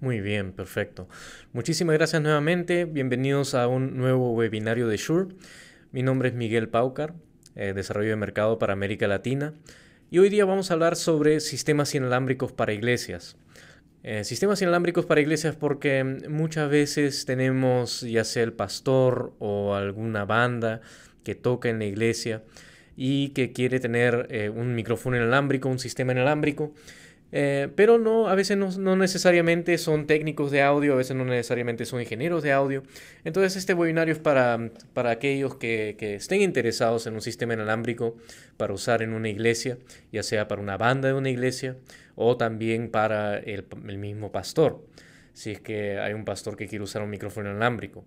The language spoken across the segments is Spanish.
Muy bien, perfecto. Muchísimas gracias nuevamente. Bienvenidos a un nuevo webinario de Sure. Mi nombre es Miguel Paucar, eh, Desarrollo de Mercado para América Latina. Y hoy día vamos a hablar sobre sistemas inalámbricos para iglesias. Eh, sistemas inalámbricos para iglesias porque muchas veces tenemos ya sea el pastor o alguna banda que toca en la iglesia y que quiere tener eh, un micrófono inalámbrico, un sistema inalámbrico. Eh, pero no, a veces no, necesariamente son técnicos de audio, a veces no necesariamente son ingenieros de audio. Entonces este webinario es para, para aquellos que, estén interesados en un sistema inalámbrico para usar en una iglesia, ya sea para una banda de una iglesia o también para el, el mismo pastor, si es que hay un pastor que quiere usar un micrófono inalámbrico.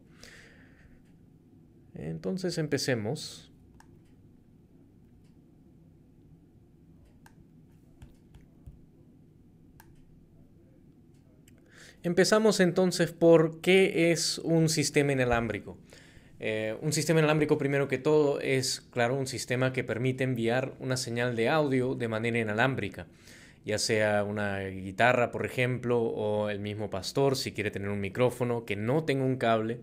Entonces empecemos. Empezamos entonces por qué es un sistema inalámbrico. Eh, un sistema inalámbrico, primero que todo, es, claro, un sistema que permite enviar una señal de audio de manera inalámbrica, ya sea una guitarra, por ejemplo, o el mismo pastor, si quiere tener un micrófono que no tenga un cable.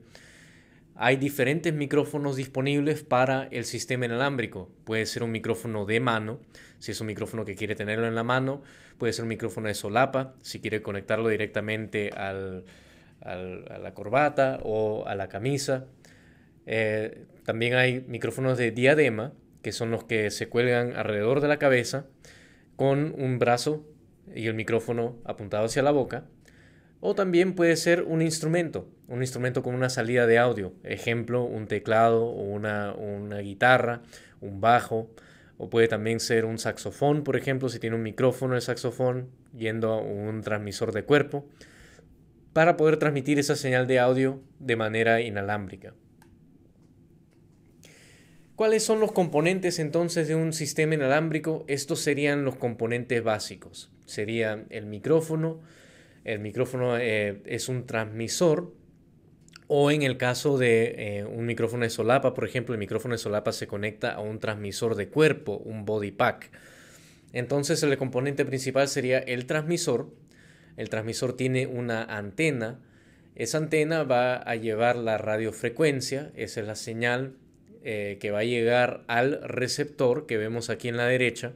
Hay diferentes micrófonos disponibles para el sistema inalámbrico. Puede ser un micrófono de mano, si es un micrófono que quiere tenerlo en la mano, puede ser un micrófono de solapa, si quiere conectarlo directamente al, a la corbata o a la camisa. Eh, también hay micrófonos de diadema, que son los que se cuelgan alrededor de la cabeza con un brazo y el micrófono apuntado hacia la boca. O también puede ser un instrumento, un instrumento con una salida de audio, ejemplo, un teclado una guitarra, un bajo, o puede también ser un saxofón, por ejemplo, si tiene un micrófono de saxofón yendo a un transmisor de cuerpo, para poder transmitir esa señal de audio de manera inalámbrica. ¿Cuáles son los componentes entonces de un sistema inalámbrico? Estos serían los componentes básicos. Sería el micrófono. El micrófono eh, es un transmisor o en el caso de eh, un micrófono de solapa, por ejemplo, el micrófono de solapa se conecta a un transmisor de cuerpo, un body pack. Entonces el componente principal sería el transmisor. El transmisor tiene una antena. Esa antena va a llevar la radiofrecuencia, esa es la señal eh, que va a llegar al receptor que vemos aquí en la derecha.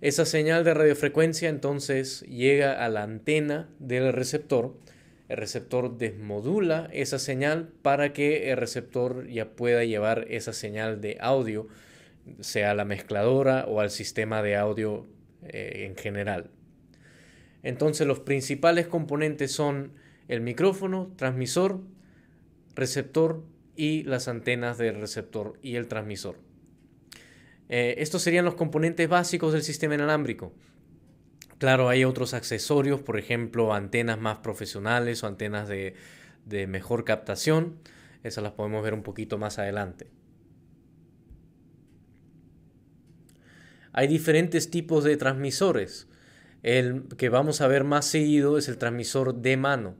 Esa señal de radiofrecuencia entonces llega a la antena del receptor el receptor desmodula esa señal para que el receptor ya pueda llevar esa señal de audio, sea a la mezcladora o al sistema de audio eh, en general. Entonces los principales componentes son el micrófono, transmisor, receptor y las antenas del receptor y el transmisor. Eh, estos serían los componentes básicos del sistema inalámbrico. Claro, hay otros accesorios, por ejemplo, antenas más profesionales o antenas de, mejor captación. Esas las podemos ver un poquito más adelante. Hay diferentes tipos de transmisores. El que vamos a ver más seguido es el transmisor de mano,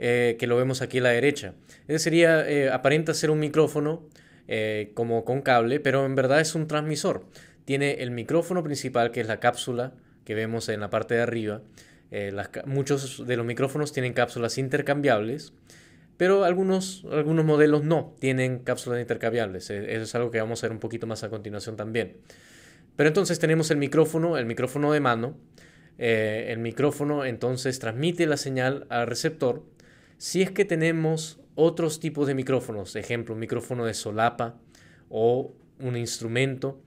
eh, que lo vemos aquí a la derecha. Ese sería, eh, aparenta ser un micrófono eh, como con cable, pero en verdad es un transmisor. Tiene el micrófono principal, que es la cápsula que vemos en la parte de arriba, eh, muchos de los micrófonos tienen cápsulas intercambiables, pero algunos, algunos modelos no tienen cápsulas intercambiables. E-, eso es algo que vamos a ver un poquito más a continuación también. Pero entonces tenemos el micrófono, el micrófono de mano. Eh, el micrófono entonces transmite la señal al receptor. Si es que tenemos otros tipos de micrófonos, ejemplo, un micrófono de solapa o un instrumento,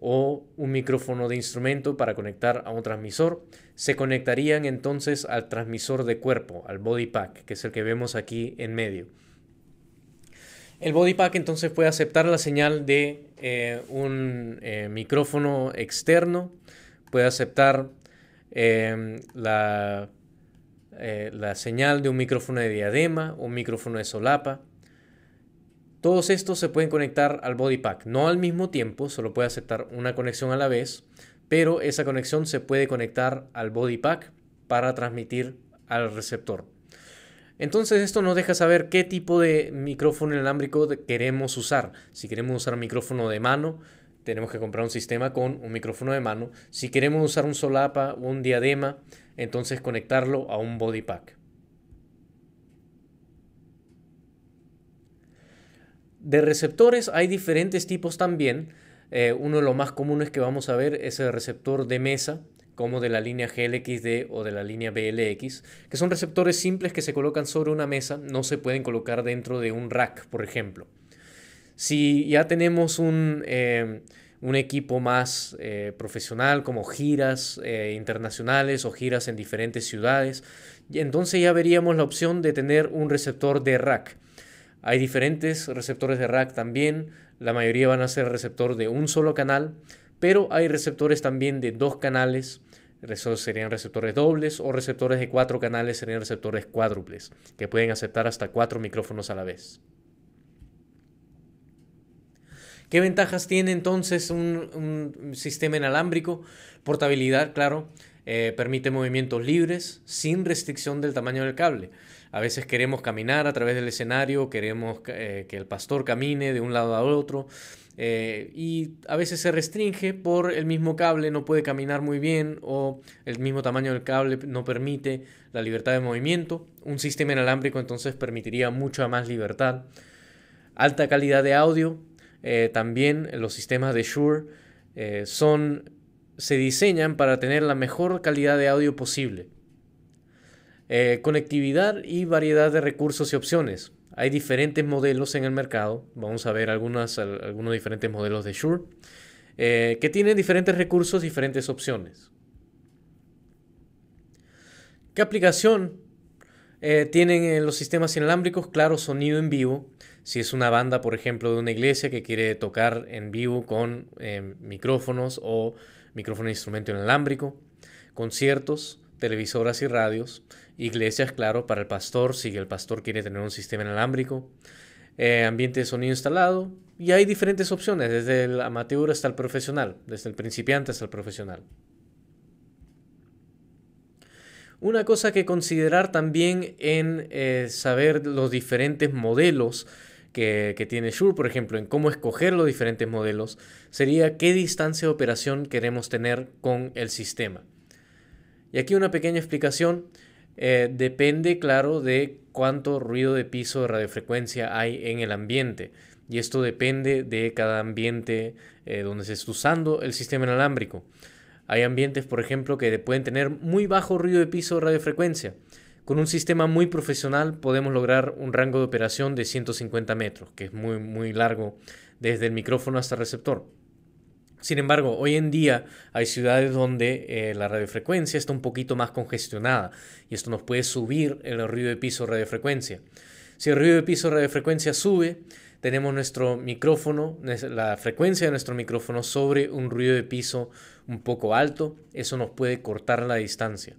o un micrófono de instrumento para conectar a un transmisor, se conectarían entonces al transmisor de cuerpo, al body pack, que es el que vemos aquí en medio. El body pack entonces puede aceptar la señal de eh, un eh, micrófono externo, puede aceptar em, la, eh, la señal de un micrófono de diadema, un micrófono de solapa, todos estos se pueden conectar al body pack, no al mismo tiempo, solo puede aceptar una conexión a la vez, pero esa conexión se puede conectar al body pack para transmitir al receptor. Entonces esto nos deja saber qué tipo de micrófono inalámbrico queremos usar. Si queremos usar un micrófono de mano, tenemos que comprar un sistema con un micrófono de mano. Si queremos usar un solapa o un diadema, entonces conectarlo a un body pack. De receptores hay diferentes tipos también. Eh, uno de los más comunes que vamos a ver es el receptor de mesa, como de la línea GLXD o de la línea BLX, que son receptores simples que se colocan sobre una mesa, no se pueden colocar dentro de un rack, por ejemplo. Si ya tenemos un, eh, un equipo más eh, profesional, como giras internacionales o giras en diferentes ciudades, entonces ya veríamos la opción de tener un receptor de rack. Hay diferentes receptores de rack también, la mayoría van a ser receptor de un solo canal, pero hay receptores también de dos canales, serían receptores dobles o receptores de cuatro canales serían receptores cuádruples, que pueden aceptar hasta cuatro micrófonos a la vez. ¿Qué ventajas tiene entonces un, sistema inalámbrico? Portabilidad, claro, eh, permite movimientos libres sin restricción del tamaño del cable. A veces queremos caminar a través del escenario, queremos que eh, el pastor camine de un lado a otro. Eh, y a veces se restringe por el mismo cable, no puede caminar muy bien o el mismo tamaño del cable no permite la libertad de movimiento. Un sistema inalámbrico entonces permitiría mucha más libertad. Alta calidad de audio, eh, también los sistemas de Shure son, se diseñan para tener la mejor calidad de audio posible. Eh, conectividad y variedad de recursos y opciones. Hay diferentes modelos en el mercado. Vamos a ver algunas, algunos diferentes modelos de Shure eh, que tienen diferentes recursos, diferentes opciones. ¿Qué aplicación eh, tienen los sistemas inalámbricos? Claro, sonido en vivo. Si es una banda, por ejemplo, de una iglesia que quiere tocar en vivo con micrófonos o micrófono de instrumento inalámbrico, conciertos, televisoras y radios, Iglesias, claro, para el pastor, si el pastor quiere tener un sistema inalámbrico. Eh, ambiente de sonido instalado. Y hay diferentes opciones, desde el amateur hasta el profesional, desde el principiante hasta el profesional. Una cosa que considerar también en eh, saber los diferentes modelos que, que, tiene Shure, por ejemplo, en cómo escoger los diferentes modelos, sería qué distancia de operación queremos tener con el sistema. Y aquí una pequeña explicación. Eh, depende, claro, de cuánto ruido de piso de radiofrecuencia hay en el ambiente. Y esto depende de cada ambiente eh, donde se está usando el sistema inalámbrico. Hay ambientes, por ejemplo, que pueden tener muy bajo ruido de piso de radiofrecuencia. Con un sistema muy profesional podemos lograr un rango de operación de 150 metros, que es muy, muy largo desde el micrófono hasta el receptor. Sin embargo, hoy en día hay ciudades donde eh, la radiofrecuencia está un poquito más congestionada y esto nos puede subir el ruido de piso radiofrecuencia. Si el ruido de piso radiofrecuencia sube, tenemos nuestro micrófono, la frecuencia de nuestro micrófono sobre un ruido de piso un poco alto, eso nos puede cortar la distancia.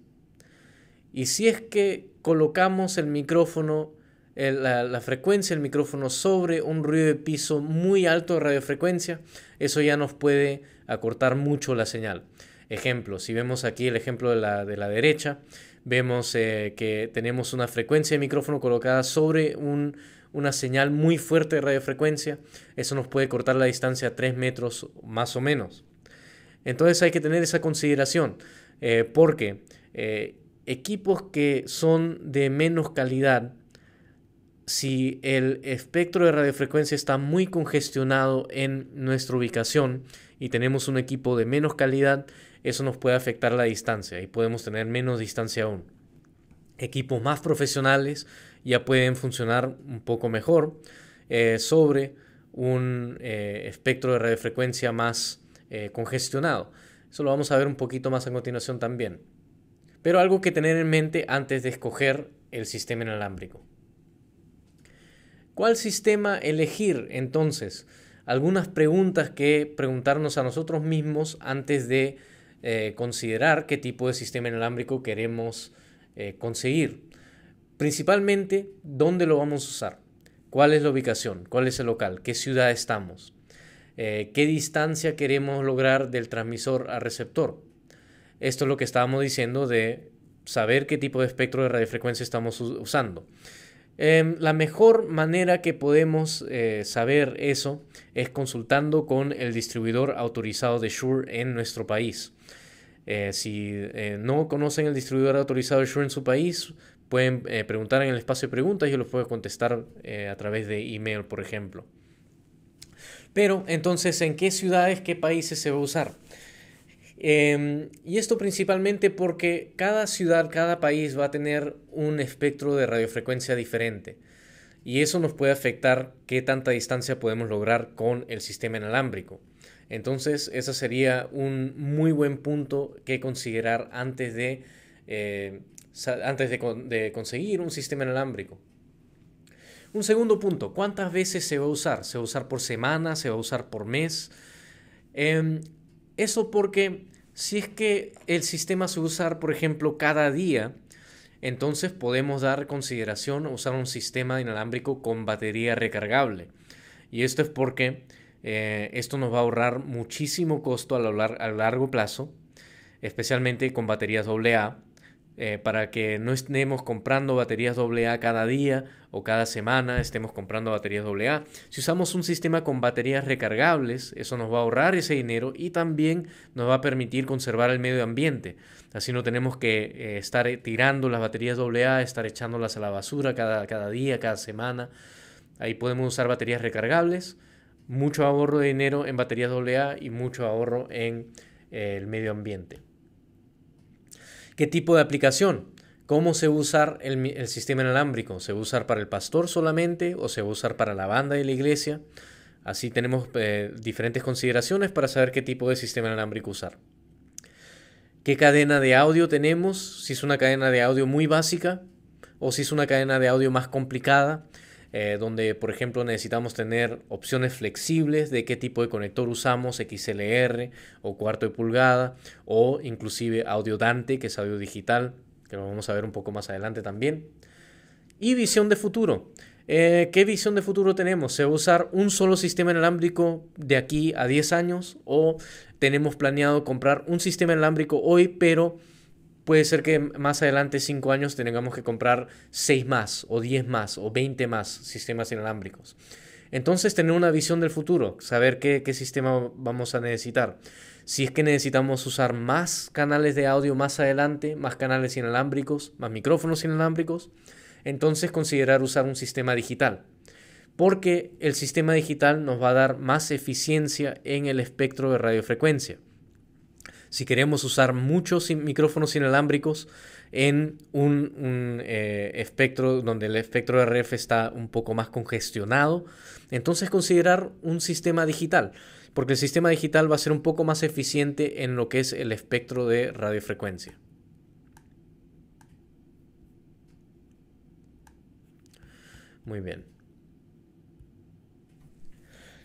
Y si es que colocamos el micrófono la, frecuencia del micrófono sobre un ruido de piso muy alto de radiofrecuencia, eso ya nos puede acortar mucho la señal. Ejemplo, si vemos aquí el ejemplo de la, derecha, vemos eh, que tenemos una frecuencia de micrófono colocada sobre una señal muy fuerte de radiofrecuencia, eso nos puede cortar la distancia a 3 metros más o menos. Entonces hay que tener esa consideración, eh, porque eh, equipos que son de menos calidad si el espectro de radiofrecuencia está muy congestionado en nuestra ubicación y tenemos un equipo de menos calidad, eso nos puede afectar la distancia y podemos tener menos distancia aún. Equipos más profesionales ya pueden funcionar un poco mejor eh, sobre un eh, espectro de radiofrecuencia más eh, congestionado. Eso lo vamos a ver un poquito más a continuación también. Pero algo que tener en mente antes de escoger el sistema inalámbrico. ¿Cuál sistema elegir entonces? Algunas preguntas que preguntarnos a nosotros mismos antes de eh, considerar qué tipo de sistema inalámbrico queremos eh, conseguir. Principalmente, ¿dónde lo vamos a usar? ¿Cuál es la ubicación? ¿Cuál es el local? ¿Qué ciudad estamos? Eh, ¿Qué distancia queremos lograr del transmisor a receptor? Esto es lo que estábamos diciendo de saber qué tipo de espectro de radiofrecuencia estamos usando. Em, la mejor manera que podemos eh, saber eso es consultando con el distribuidor autorizado de Shure en nuestro país. Eh, si eh, no conocen el distribuidor autorizado de Shure en su país, pueden preguntar en el espacio de preguntas y yo los puedo contestar a través de email, por ejemplo. Pero entonces, ¿en qué ciudades, qué países se va a usar? Em, y esto principalmente porque cada ciudad, cada país va a tener un espectro de radiofrecuencia diferente. Y eso nos puede afectar qué tanta distancia podemos lograr con el sistema inalámbrico. Entonces, ese sería un muy buen punto que considerar antes de, eh, antes de, conseguir un sistema inalámbrico. Un segundo punto, ¿cuántas veces se va a usar? ¿Se va a usar por semana? ¿Se va a usar por mes? Eh, eso porque si es que el sistema se usa, por ejemplo, cada día, entonces podemos dar consideración a usar un sistema inalámbrico con batería recargable. Y esto es porque eh, esto nos va a ahorrar muchísimo costo a, lo a largo plazo, especialmente con baterías AA eh, para que no estemos comprando baterías AA cada día o cada semana estemos comprando baterías AA. Si usamos un sistema con baterías recargables, eso nos va a ahorrar ese dinero y también nos va a permitir conservar el medio ambiente. Así no tenemos que eh, estar tirando las baterías AA, estar echándolas a la basura cada, día, cada semana. Ahí podemos usar baterías recargables, mucho ahorro de dinero en baterías AA y mucho ahorro en eh, el medio ambiente. ¿Qué tipo de aplicación? ¿Cómo se va a usar el, sistema inalámbrico? ¿Se va a usar para el pastor solamente o se va a usar para la banda de la iglesia? Así tenemos eh, diferentes consideraciones para saber qué tipo de sistema inalámbrico usar. ¿Qué cadena de audio tenemos? Si es una cadena de audio muy básica o si es una cadena de audio más complicada eh, donde por ejemplo necesitamos tener opciones flexibles de qué tipo de conector usamos, XLR o cuarto de pulgada, o inclusive audio Dante, que es audio digital, que lo vamos a ver un poco más adelante también. Y visión de futuro. Eh, ¿Qué visión de futuro tenemos? ¿Se va a usar un solo sistema inalámbrico de aquí a 10 años? ¿O tenemos planeado comprar un sistema inalámbrico hoy, pero puede ser que más adelante, 5 años, tengamos que comprar 6 más, o 10 más, o 20 más sistemas inalámbricos. Entonces, tener una visión del futuro, saber qué, qué sistema vamos a necesitar. Si es que necesitamos usar más canales de audio más adelante, más canales inalámbricos, más micrófonos inalámbricos, entonces considerar usar un sistema digital. Porque el sistema digital nos va a dar más eficiencia en el espectro de radiofrecuencia si queremos usar muchos micrófonos inalámbricos en un, eh, espectro donde el espectro de RF está un poco más congestionado, entonces considerar un sistema digital, porque el sistema digital va a ser un poco más eficiente en lo que es el espectro de radiofrecuencia. Muy bien.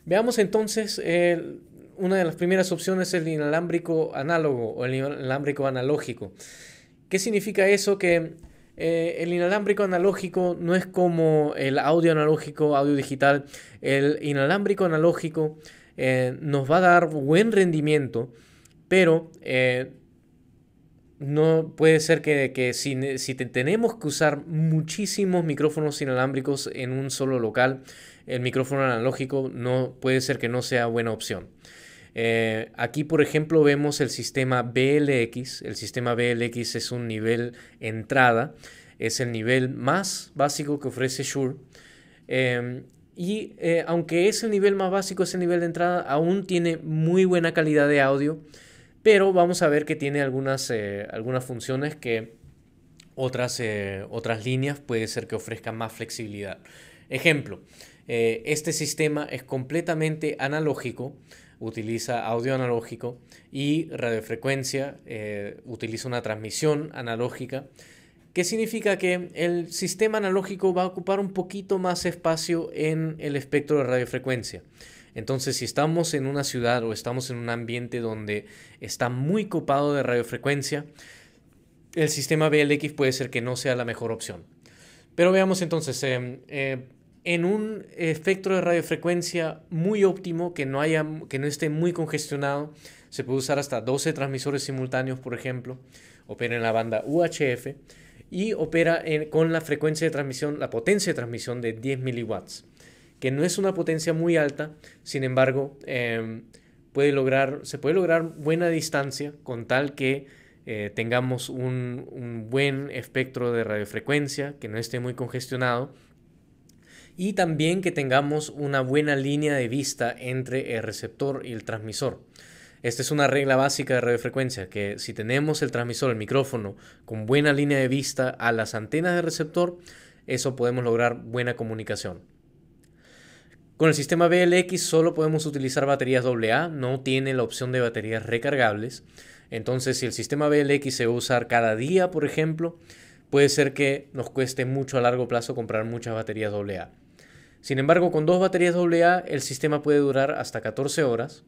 Veamos entonces el una de las primeras opciones es el inalámbrico análogo o el inalámbrico analógico. ¿Qué significa eso? Que eh, el inalámbrico analógico no es como el audio analógico, audio digital. El inalámbrico analógico eh, nos va a dar buen rendimiento, pero eh, no puede ser que, si, tenemos que usar muchísimos micrófonos inalámbricos en un solo local, el micrófono analógico no puede ser que no sea buena opción. Eh, aquí, por ejemplo, vemos el sistema BLX. El sistema BLX es un nivel entrada, es el nivel más básico que ofrece Shure. Em, y eh, aunque es el nivel más básico, es el nivel de entrada, aún tiene muy buena calidad de audio. Pero vamos a ver que tiene algunas, eh, algunas funciones que otras, otras líneas puede ser que ofrezcan más flexibilidad. Ejemplo, este sistema es completamente analógico utiliza audio analógico y radiofrecuencia eh, utiliza una transmisión analógica, que significa que el sistema analógico va a ocupar un poquito más espacio en el espectro de radiofrecuencia. Entonces, si estamos en una ciudad o estamos en un ambiente donde está muy copado de radiofrecuencia, el sistema BLX puede ser que no sea la mejor opción. Pero veamos entonces, em, eh, en un espectro de radiofrecuencia muy óptimo, que no, que no esté muy congestionado. Se puede usar hasta 12 transmisores simultáneos, por ejemplo. Opera en la banda UHF y opera con la frecuencia de transmisión, la potencia de transmisión de 10 miliwatts, que no es una potencia muy alta, sin embargo, em, puede lograr, se puede lograr buena distancia con tal que eh, tengamos un buen espectro de radiofrecuencia, que no esté muy congestionado y también que tengamos una buena línea de vista entre el receptor y el transmisor. Esta es una regla básica de radiofrecuencia, que si tenemos el transmisor, el micrófono, con buena línea de vista a las antenas del receptor, eso podemos lograr buena comunicación. Con el sistema BLX solo podemos utilizar baterías AA, no tiene la opción de baterías recargables. Entonces, si el sistema BLX se va usar cada día, por ejemplo, puede ser que nos cueste mucho a largo plazo comprar muchas baterías AA. Sin embargo, con dos baterías AA el sistema puede durar hasta 14 horas.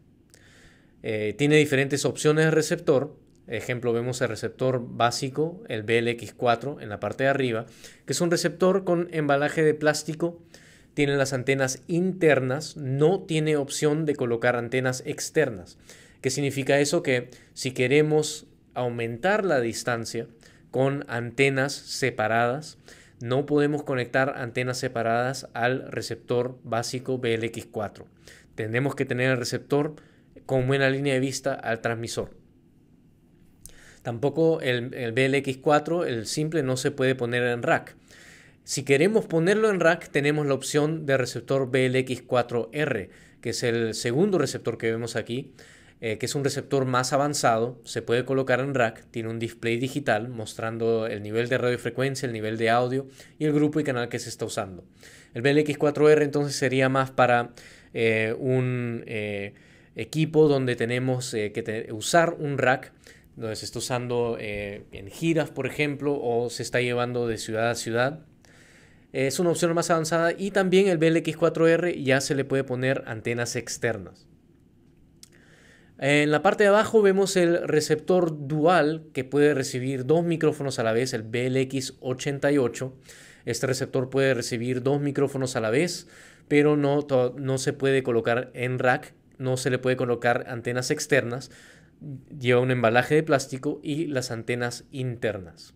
Eh, tiene diferentes opciones de receptor. Ejemplo, vemos el receptor básico, el BLX4, en la parte de arriba, que es un receptor con embalaje de plástico. Tiene las antenas internas, no tiene opción de colocar antenas externas. ¿Qué significa eso? Que si queremos aumentar la distancia con antenas separadas, no podemos conectar antenas separadas al receptor básico BLX4. Tenemos que tener el receptor con buena línea de vista al transmisor. Tampoco el, el BLX4, el simple, no se puede poner en rack. Si queremos ponerlo en rack, tenemos la opción de receptor BLX4R, que es el segundo receptor que vemos aquí. Eh, que es un receptor más avanzado, se puede colocar en rack, tiene un display digital mostrando el nivel de radiofrecuencia, el nivel de audio y el grupo y canal que se está usando. El BLX4R entonces sería más para eh, un eh, equipo donde tenemos que usar un rack donde se está usando en giras, por ejemplo, o se está llevando de ciudad a ciudad. Es una opción más avanzada y también el BLX4R ya se le puede poner antenas externas. En la parte de abajo vemos el receptor dual que puede recibir dos micrófonos a la vez, el BLX88. Este receptor puede recibir dos micrófonos a la vez, pero no, no se puede colocar en rack, no se le puede colocar antenas externas. Lleva un embalaje de plástico y las antenas internas.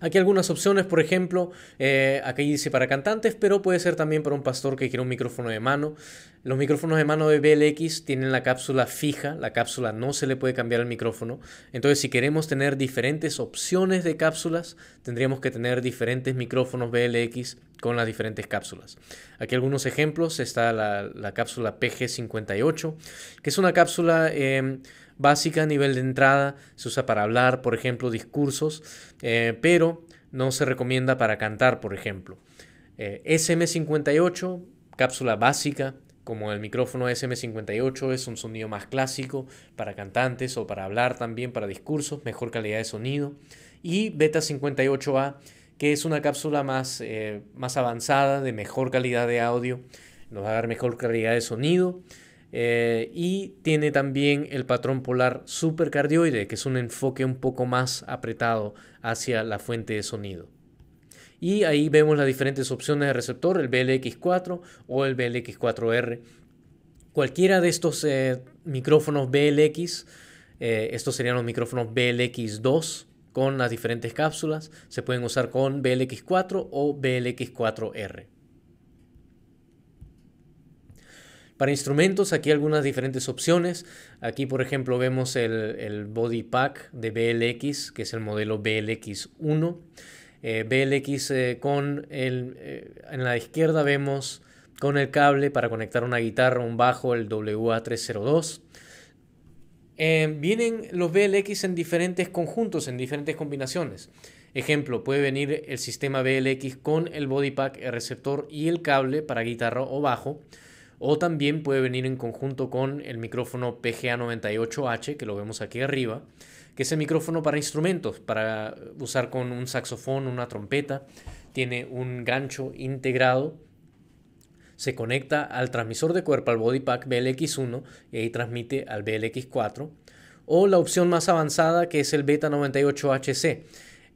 Aquí algunas opciones, por ejemplo, eh, aquí dice para cantantes, pero puede ser también para un pastor que quiere un micrófono de mano. Los micrófonos de mano de BLX tienen la cápsula fija, la cápsula no se le puede cambiar el micrófono. Entonces, si queremos tener diferentes opciones de cápsulas, tendríamos que tener diferentes micrófonos BLX con las diferentes cápsulas. Aquí algunos ejemplos, está la, cápsula PG58, que es una cápsula... Em, básica a nivel de entrada, se usa para hablar, por ejemplo, discursos, eh, pero no se recomienda para cantar, por ejemplo. Eh, SM58, cápsula básica, como el micrófono SM58 es un sonido más clásico para cantantes o para hablar también, para discursos, mejor calidad de sonido. Y Beta 58A, que es una cápsula más, eh, más avanzada, de mejor calidad de audio, nos va a dar mejor calidad de sonido, eh, y tiene también el patrón polar supercardioide, que es un enfoque un poco más apretado hacia la fuente de sonido. Y ahí vemos las diferentes opciones de receptor, el BLX4 o el BLX4R. Cualquiera de estos eh, micrófonos BLX, eh, estos serían los micrófonos BLX2 con las diferentes cápsulas, se pueden usar con BLX4 o BLX4R. Para instrumentos, aquí algunas diferentes opciones. Aquí, por ejemplo, vemos el, body pack de BLX, que es el modelo BLX1. Eh, BLX eh, con el... Eh, en la izquierda vemos con el cable para conectar una guitarra, un bajo, el WA302. vienen los BLX en diferentes conjuntos, en diferentes combinaciones. Ejemplo, puede venir el sistema BLX con el body pack, el receptor y el cable para guitarra o bajo o también puede venir en conjunto con el micrófono PGA98H, que lo vemos aquí arriba, que es el micrófono para instrumentos, para usar con un saxofón, una trompeta, tiene un gancho integrado, se conecta al transmisor de cuerpo, al body pack BLX1, y ahí transmite al BLX4, o la opción más avanzada que es el Beta 98HC.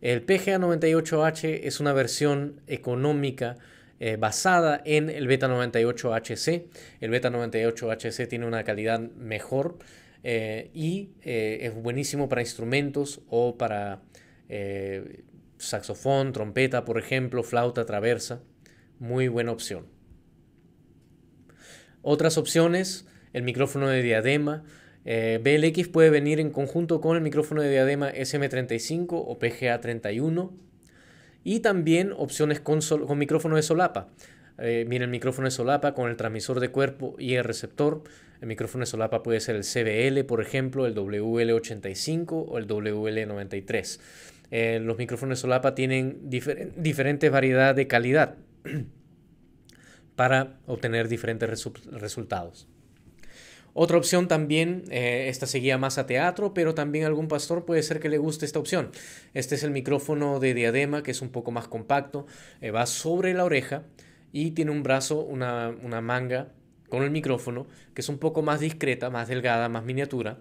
El PGA98H es una versión económica eh, basada en el beta 98HC. El beta 98HC tiene una calidad mejor eh, y eh, es buenísimo para instrumentos o para saxofón, trompeta, por ejemplo, flauta traversa. Muy buena opción. Otras opciones, el micrófono de diadema. BLX puede venir en conjunto con el micrófono de diadema SM35 o PGA31 y también opciones con, micrófono de solapa. Eh, miren el micrófono de solapa con el transmisor de cuerpo y el receptor. El micrófono de solapa puede ser el CBL, por ejemplo, el WL85 o el WL93. Eh, los micrófonos de solapa tienen diferentes variedades de calidad para obtener diferentes resultados. Otra opción también, eh, esta seguía más a teatro, pero también algún pastor puede ser que le guste esta opción. Este es el micrófono de diadema, que es un poco más compacto, eh, va sobre la oreja y tiene un brazo, una, manga con el micrófono, que es un poco más discreta, más delgada, más miniatura.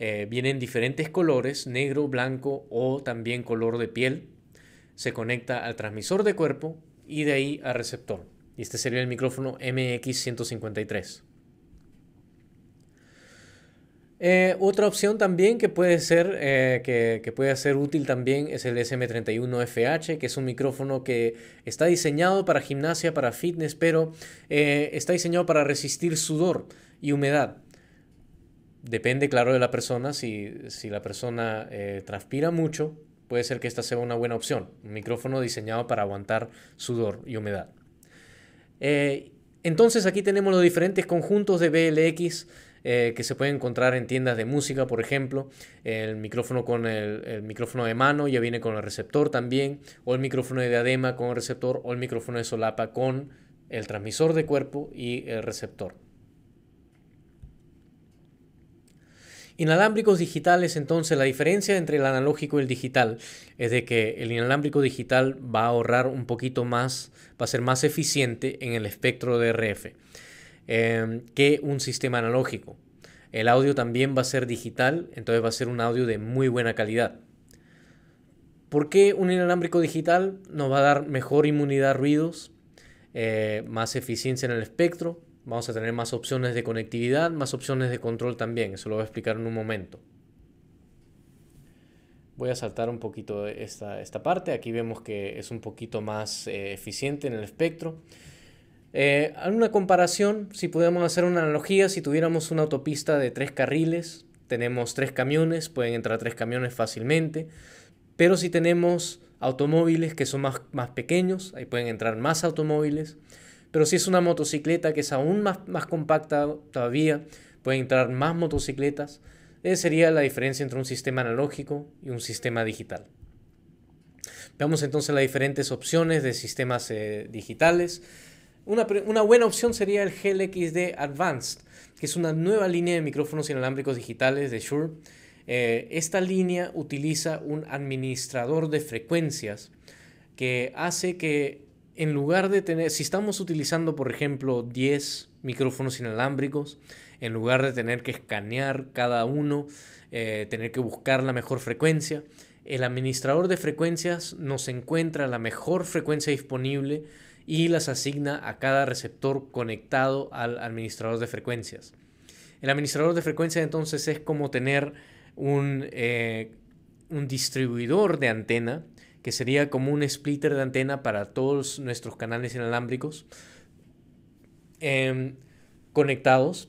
Eh, viene en diferentes colores, negro, blanco o también color de piel. Se conecta al transmisor de cuerpo y de ahí al receptor. Y este sería el micrófono MX153. Eh, otra opción también que puede ser eh, que, puede ser útil también es el SM31FH, que es un micrófono que está diseñado para gimnasia, para fitness, pero eh, está diseñado para resistir sudor y humedad. Depende, claro, de la persona. Si, si la persona transpira mucho, puede ser que esta sea una buena opción. Un micrófono diseñado para aguantar sudor y humedad. entonces aquí tenemos los diferentes conjuntos de BLX. Eh, que se puede encontrar en tiendas de música, por ejemplo. El micrófono con el, el, micrófono de mano ya viene con el receptor también, o el micrófono de diadema con el receptor, o el micrófono de solapa con el transmisor de cuerpo y el receptor. Inalámbricos digitales, entonces la diferencia entre el analógico y el digital es de que el inalámbrico digital va a ahorrar un poquito más, va a ser más eficiente en el espectro de RF. Em, que un sistema analógico. El audio también va a ser digital, entonces va a ser un audio de muy buena calidad. ¿Por qué un inalámbrico digital nos va a dar mejor inmunidad a ruidos, eh, más eficiencia en el espectro? Vamos a tener más opciones de conectividad, más opciones de control también, eso lo voy a explicar en un momento. Voy a saltar un poquito esta, esta parte, aquí vemos que es un poquito más eh, eficiente en el espectro. Eh, en una comparación, si pudiéramos hacer una analogía, si tuviéramos una autopista de tres carriles, tenemos tres camiones, pueden entrar tres camiones fácilmente, pero si tenemos automóviles que son más, pequeños, ahí pueden entrar más automóviles, pero si es una motocicleta que es aún más, compacta todavía, pueden entrar más motocicletas, esa sería la diferencia entre un sistema analógico y un sistema digital. Veamos entonces las diferentes opciones de sistemas eh, digitales una, buena opción sería el GLXD Advanced, que es una nueva línea de micrófonos inalámbricos digitales de Shure. Eh, esta línea utiliza un administrador de frecuencias que hace que en lugar de tener, si estamos utilizando por ejemplo 10 micrófonos inalámbricos, en lugar de tener que escanear cada uno, eh, tener que buscar la mejor frecuencia, el administrador de frecuencias nos encuentra la mejor frecuencia disponible y las asigna a cada receptor conectado al administrador de frecuencias. El administrador de frecuencias entonces es como tener un, eh, distribuidor de antena, que sería como un splitter de antena para todos nuestros canales inalámbricos em, conectados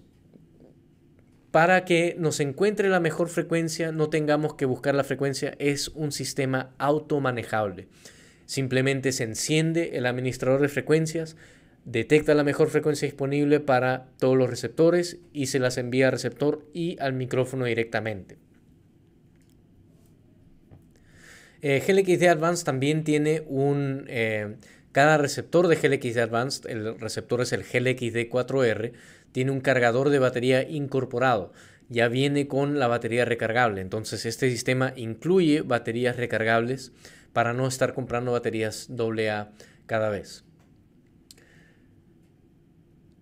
para que nos encuentre la mejor frecuencia, no tengamos que buscar la frecuencia, es un sistema automanejable. Simplemente se enciende el administrador de frecuencias, detecta la mejor frecuencia disponible para todos los receptores y se las envía al receptor y al micrófono directamente. Eh, GLXD Advanced también tiene un... Eh, cada receptor de GLXD Advanced, el receptor es el GLXD4R, tiene un cargador de batería incorporado. Ya viene con la batería recargable. Entonces este sistema incluye baterías recargables para no estar comprando baterías AA cada vez.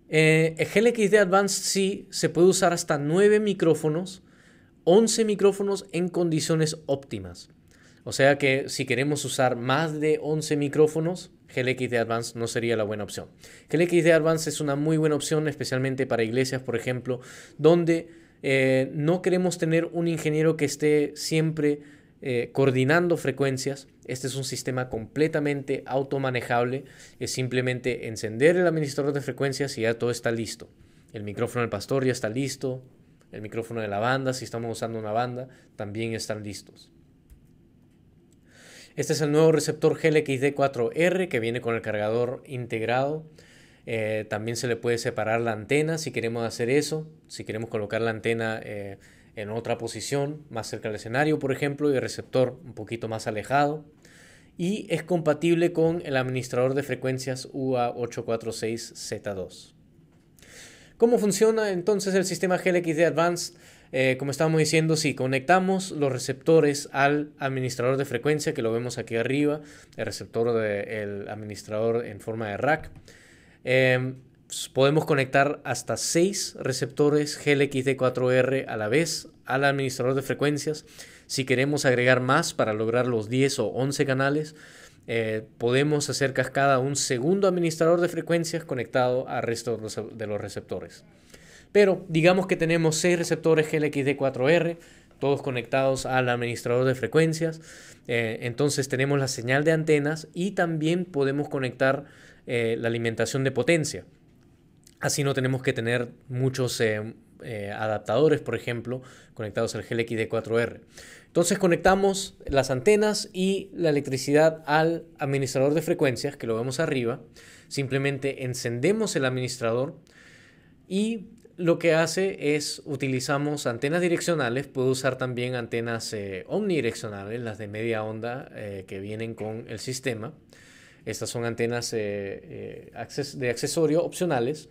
Eh, el de Advanced sí se puede usar hasta 9 micrófonos, 11 micrófonos en condiciones óptimas. O sea que si queremos usar más de 11 micrófonos, de Advance no sería la buena opción. de Advance es una muy buena opción, especialmente para iglesias, por ejemplo, donde eh, no queremos tener un ingeniero que esté siempre eh, coordinando frecuencias. Este es un sistema completamente automanejable. Es simplemente encender el administrador de frecuencias y ya todo está listo. El micrófono del pastor ya está listo. El micrófono de la banda, si estamos usando una banda, también están listos. Este es el nuevo receptor GLXD4R que viene con el cargador integrado. Eh, también se le puede separar la antena si queremos hacer eso, si queremos colocar la antena eh, en otra posición, más cerca del escenario, por ejemplo, y el receptor un poquito más alejado. Y es compatible con el administrador de frecuencias UA846Z2. ¿Cómo funciona entonces el sistema GLXD Advanced? Eh, como estábamos diciendo, si conectamos los receptores al administrador de frecuencia, que lo vemos aquí arriba, el receptor del administrador en forma de rack, eh, podemos conectar hasta 6 receptores GLXD4R a la vez al administrador de frecuencias. Si queremos agregar más para lograr los 10 o 11 canales, eh, podemos hacer cascada un segundo administrador de frecuencias conectado al resto de los receptores. Pero digamos que tenemos 6 receptores GLXD4R, todos conectados al administrador de frecuencias. Eh, entonces tenemos la señal de antenas y también podemos conectar eh, la alimentación de potencia. Así no tenemos que tener muchos eh, eh, adaptadores, por ejemplo, conectados al d 4 r Entonces conectamos las antenas y la electricidad al administrador de frecuencias, que lo vemos arriba. Simplemente encendemos el administrador y lo que hace es utilizamos antenas direccionales, puedo usar también antenas eh, omnidireccionales, las de media onda que vienen con el sistema. Estas son antenas de accesorio opcionales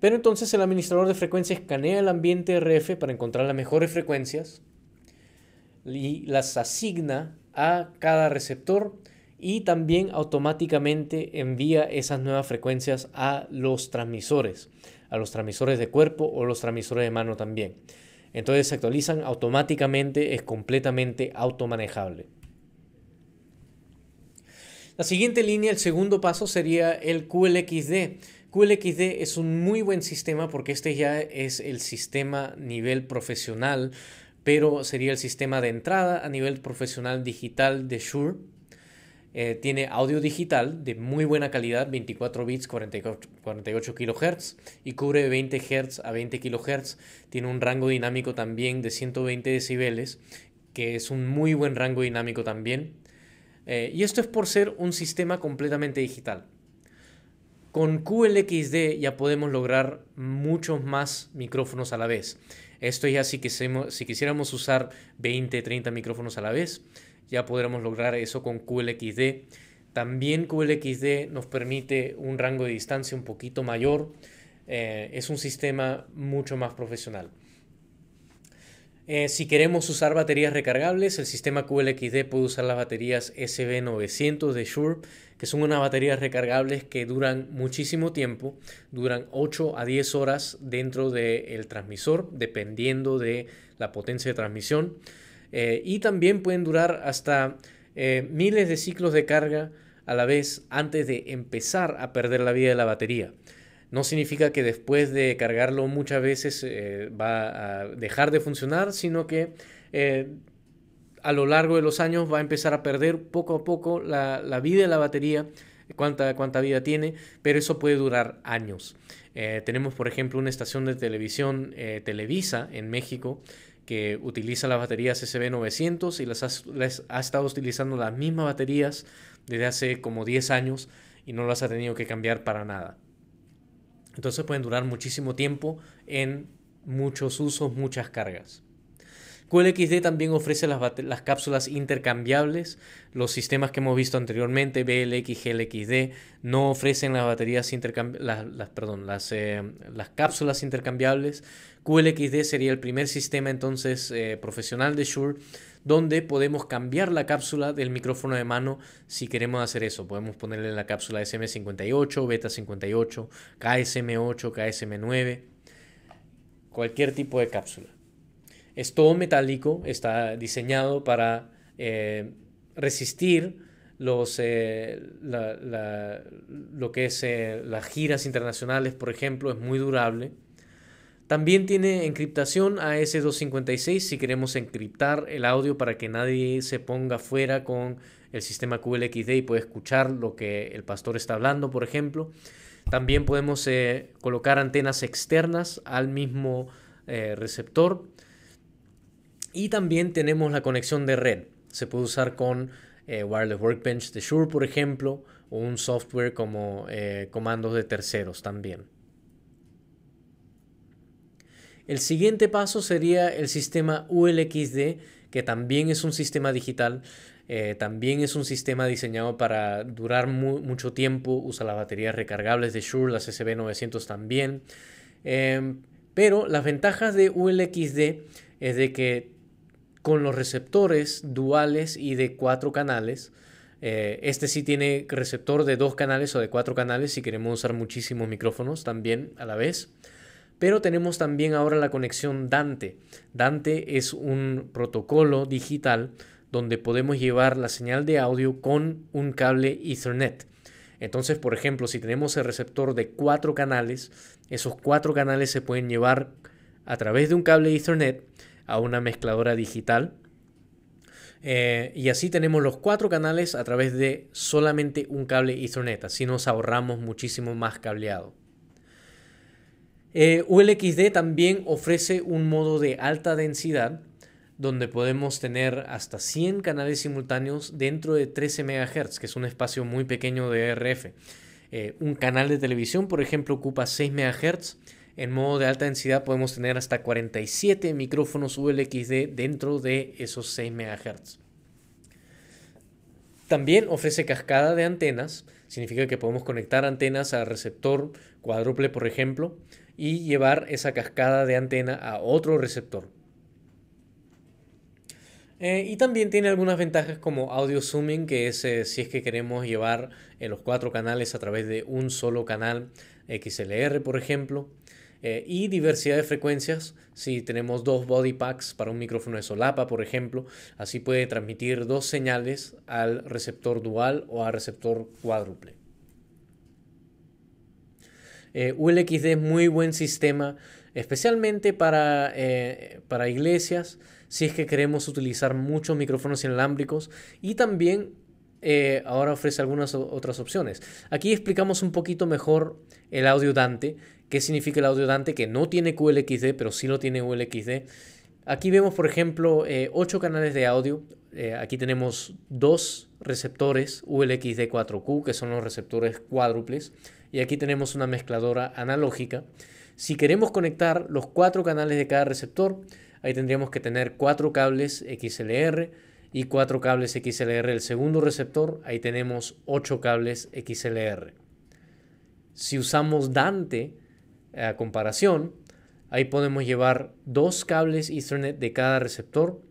pero entonces el administrador de frecuencia escanea el ambiente RF para encontrar las mejores frecuencias y las asigna a cada receptor y también automáticamente envía esas nuevas frecuencias a los transmisores, a los transmisores de cuerpo o los transmisores de mano también. Entonces se actualizan automáticamente, es completamente automanejable. La siguiente línea, el segundo paso sería el QLXD QLXD es un muy buen sistema porque este ya es el sistema nivel profesional, pero sería el sistema de entrada a nivel profesional digital de Shure. Eh, tiene audio digital de muy buena calidad, 24 bits, 48 kHz y cubre 20 Hz a 20 kHz. Tiene un rango dinámico también de 120 decibeles, que es un muy buen rango dinámico también. Eh, y esto es por ser un sistema completamente digital. Con QLXD ya podemos lograr muchos más micrófonos a la vez. Esto ya si, que si quisiéramos usar 20, 30 micrófonos a la vez, ya podremos lograr eso con QLXD. También QLXD nos permite un rango de distancia un poquito mayor. Eh, es un sistema mucho más profesional. Eh, si queremos usar baterías recargables, el sistema QLXD puede usar las baterías SB900 de Shure, que son unas baterías recargables que duran muchísimo tiempo, duran 8 a 10 horas dentro del transmisor, dependiendo de la potencia de transmisión. Eh, y también pueden durar hasta eh, miles de ciclos de carga a la vez antes de empezar a perder la vida de la batería no significa que después de cargarlo muchas veces eh, va a dejar de funcionar, sino que eh, a lo largo de los años va a empezar a perder poco a poco la, vida de la batería, cuánta, cuánta vida tiene, pero eso puede durar años. Eh, tenemos, por ejemplo, una estación de televisión Televisa en México que utiliza las baterías SB900 y las ha, ha estado utilizando las mismas baterías desde hace como 10 años y no las ha tenido que cambiar para nada. Entonces pueden durar muchísimo tiempo en muchos usos, muchas cargas. QLXD también ofrece las, cápsulas intercambiables. Los sistemas que hemos visto anteriormente, BLX, GLXD, no ofrecen las baterías las, perdón, las, eh, cápsulas intercambiables. QLXD sería el primer sistema entonces eh, profesional de Shure donde podemos cambiar la cápsula del micrófono de mano si queremos hacer eso. Podemos ponerle la cápsula SM58, Beta 58, KSM8, KSM9, cualquier tipo de cápsula. Es todo metálico, está diseñado para eh, resistir los, eh, lo que es eh, las giras internacionales, por ejemplo, es muy durable. También tiene encriptación AS256 si queremos encriptar el audio para que nadie se ponga fuera con el sistema QLXD y pueda escuchar lo que el pastor está hablando, por ejemplo. También podemos eh, colocar antenas externas al mismo eh, receptor. Y también tenemos la conexión de red. Se puede usar con eh, Wireless Workbench de Shure, por ejemplo, o un software como comandos de terceros también. El siguiente paso sería el sistema ULXD, que también es un sistema digital, eh, también es un sistema diseñado para durar mucho tiempo, usa las baterías recargables de Shure, las SB900 también. Em, pero las ventajas de ULXD es de que con los receptores duales y de cuatro canales, eh, este sí tiene receptor de dos canales o de cuatro canales si queremos usar muchísimos micrófonos también a la vez. Pero tenemos también ahora la conexión Dante. Dante es un protocolo digital donde podemos llevar la señal de audio con un cable Ethernet. Entonces, por ejemplo, si tenemos el receptor de cuatro canales, esos cuatro canales se pueden llevar a través de un cable Ethernet a una mezcladora digital. Eh, y así tenemos los cuatro canales a través de solamente un cable Ethernet. Así nos ahorramos muchísimo más cableado. Eh, ULXD también ofrece un modo de alta densidad donde podemos tener hasta 100 canales simultáneos dentro de 13 MHz, que es un espacio muy pequeño de RF. Eh, un canal de televisión, por ejemplo, ocupa 6 MHz. En modo de alta densidad podemos tener hasta 47 micrófonos ULXD dentro de esos 6 MHz. También ofrece cascada de antenas, significa que podemos conectar antenas al receptor cuádruple, por ejemplo, y llevar esa cascada de antena a otro receptor. Eh, y también tiene algunas ventajas como audio zooming, que es eh, si es que queremos llevar eh, los cuatro canales a través de un solo canal XLR, por ejemplo. y diversidad de frecuencias, si tenemos dos body packs para un micrófono de solapa, por ejemplo, así puede transmitir dos señales al receptor dual o al receptor cuádruple. Eh, ULXD es muy buen sistema, especialmente eh, para, iglesias, si es que queremos utilizar muchos micrófonos inalámbricos y también eh, ahora ofrece algunas otras opciones. Aquí explicamos un poquito mejor el audio Dante, qué significa el audio Dante, que no tiene QLXD, pero sí lo tiene ULXD. Aquí vemos, por ejemplo, ocho canales de audio. aquí tenemos dos receptores ULXD4Q, que son los receptores cuádruples y aquí tenemos una mezcladora analógica. Si queremos conectar los cuatro canales de cada receptor, ahí tendríamos que tener cuatro cables XLR y cuatro cables XLR del segundo receptor, ahí tenemos ocho cables XLR. Si usamos Dante eh, a comparación, ahí podemos llevar dos cables Ethernet de cada receptor